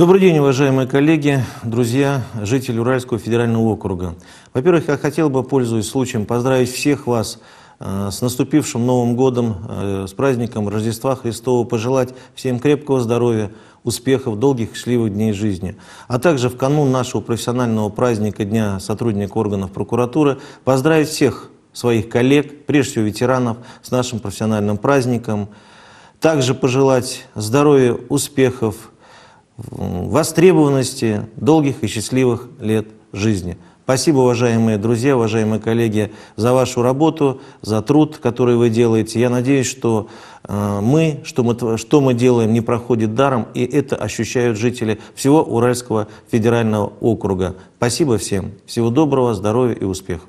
Добрый день, уважаемые коллеги, друзья, жители Уральского федерального округа. Во-первых, я хотел бы, пользуясь случаем, поздравить всех вас э, с наступившим Новым годом, э, с праздником Рождества Христова, пожелать всем крепкого здоровья, успехов, долгих счастливых дней жизни. А также в канун нашего профессионального праздника Дня сотрудника органов прокуратуры поздравить всех своих коллег, прежде всего ветеранов, с нашим профессиональным праздником. Также пожелать здоровья, успехов, востребованности долгих и счастливых лет жизни. Спасибо, уважаемые друзья, уважаемые коллеги, за вашу работу, за труд, который вы делаете. Я надеюсь, что э, мы, что мы, что мы делаем, не проходит даром, и это ощущают жители всего Уральского федерального округа. Спасибо всем. Всего доброго, здоровья и успехов.